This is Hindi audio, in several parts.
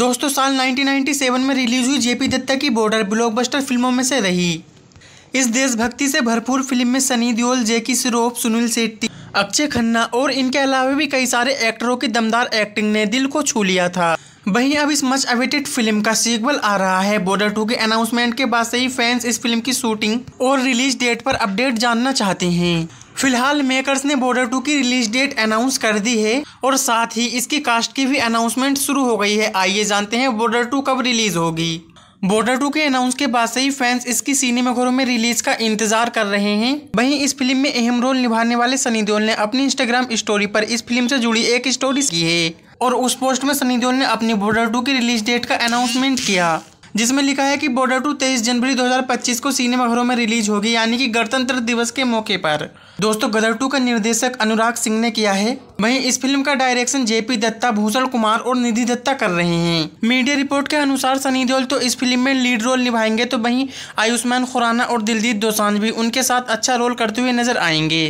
दोस्तों साल 1997 में रिलीज हुई जेपी दत्ता की बॉर्डर ब्लॉकबस्टर फिल्मों में से रही इस देशभक्ति से भरपूर फिल्म में सनी दियोल जेकी सिरोप सुनील सेट्टी अक्षय खन्ना और इनके अलावा भी कई सारे एक्टरों की दमदार एक्टिंग ने दिल को छू लिया था वहीं अब इस मच अवेटेड फिल्म का सीक्वल आ रहा है बॉर्डर टू के अनाउंसमेंट के बाद से ही फैंस इस फिल्म की शूटिंग और रिलीज डेट पर अपडेट जानना चाहते हैं फिलहाल मेकर्स ने बॉर्डर टू की रिलीज डेट अनाउंस कर दी है और साथ ही इसकी कास्ट की भी अनाउंसमेंट शुरू हो गई है आइए जानते हैं बॉर्डर टू कब रिलीज होगी बॉर्डर टू के अनाउंस के बाद से ही फैंस इसकी सिनेमाघरों में रिलीज का इंतजार कर रहे हैं वहीं इस फिल्म में अहम रोल निभाने वाले सनी देओल ने अपनी इंस्टाग्राम स्टोरी पर इस फिल्म से जुड़ी एक स्टोरी की है और उस पोस्ट में सनी देओल ने अपनी बॉर्डर टू की रिलीज डेट का अनाउंसमेंट किया जिसमें लिखा है कि बॉर्डर टू तेईस जनवरी 2025 को सिनेमाघरों में रिलीज होगी यानी कि गणतंत्र दिवस के मौके पर दोस्तों गदर टू का निर्देशक अनुराग सिंह ने किया है वहीं इस फिल्म का डायरेक्शन जेपी दत्ता भूषण कुमार और निधि दत्ता कर रहे हैं मीडिया रिपोर्ट के अनुसार सनी देओल तो इस फिल्म में लीड रोल निभाएंगे तो वहीं आयुष्मान खुराना और दिलजीत दोसांझ भी उनके साथ अच्छा रोल करते हुए नजर आएंगे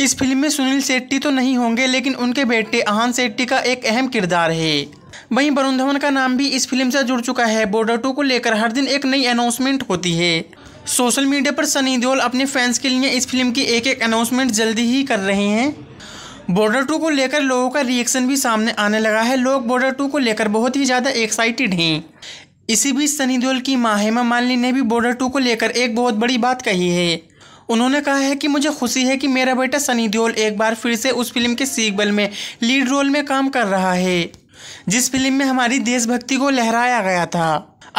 इस फिल्म में सुनील शेट्टी तो नहीं होंगे लेकिन उनके बेटे आहान शेट्टी का एक अहम किरदार है वहीं वरुण धवन का नाम भी इस फिल्म से जुड़ चुका है बॉर्डर टू को लेकर हर दिन एक नई अनाउंसमेंट होती है सोशल मीडिया पर सनी देओल अपने फैंस के लिए इस फिल्म की एक एक अनाउंसमेंट जल्दी ही कर रहे हैं बॉर्डर टू को लेकर लोगों का रिएक्शन भी सामने आने लगा है लोग बॉर्डर टू को लेकर बहुत ही ज़्यादा एक्साइटेड हैं इसी बीच सनी देओल की माँ हेमा मालिनी ने भी बॉर्डर टू को लेकर एक बहुत बड़ी बात कही है उन्होंने कहा है कि मुझे खुशी है कि मेरा बेटा सनी देओल एक बार फिर से उस फिल्म के सीक्वल में लीड रोल में काम कर रहा है जिस फिल्म में हमारी देशभक्ति को लहराया गया था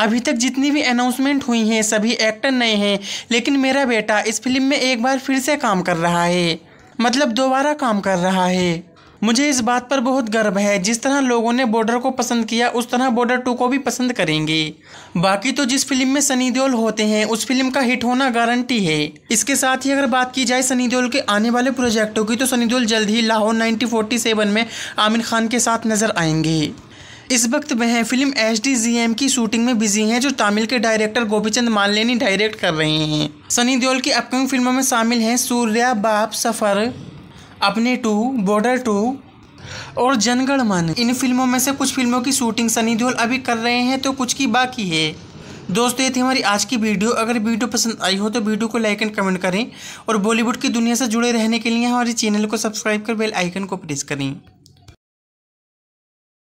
अभी तक जितनी भी अनाउंसमेंट हुई हैं सभी एक्टर नए हैं लेकिन मेरा बेटा इस फिल्म में एक बार फिर से काम कर रहा है मतलब दोबारा काम कर रहा है मुझे इस बात पर बहुत गर्व है जिस तरह लोगों ने बॉर्डर को पसंद किया उस तरह बॉर्डर टू को भी पसंद करेंगे बाकी तो जिस फिल्म में सनी देओल होते हैं उस फिल्म का हिट होना गारंटी है इसके साथ ही अगर बात की जाए सनी देओल के आने वाले प्रोजेक्टों की तो सनी देओल जल्द ही लाहौर नाइनटीन में आमिर खान के साथ नजर आएंगे इस वक्त वह film H D G M की शूटिंग में बिजी हैं जो तमिल के डायरेक्टर गोपीचंद मालिनी डायरेक्ट कर रहे हैं सनी देओल की अपकमिंग फिल्मों में शामिल हैं सूर्या बाप सफ़र अपने टू बॉर्डर टू और जनगण मन इन फिल्मों में से कुछ फिल्मों की शूटिंग सनी देओल अभी कर रहे हैं तो कुछ की बाकी है दोस्तों ये थी हमारी आज की वीडियो अगर वीडियो पसंद आई हो तो वीडियो को लाइक एंड कमेंट करें और बॉलीवुड की दुनिया से जुड़े रहने के लिए हमारे चैनल को सब्सक्राइब कर बेल आइकन को प्रेस करें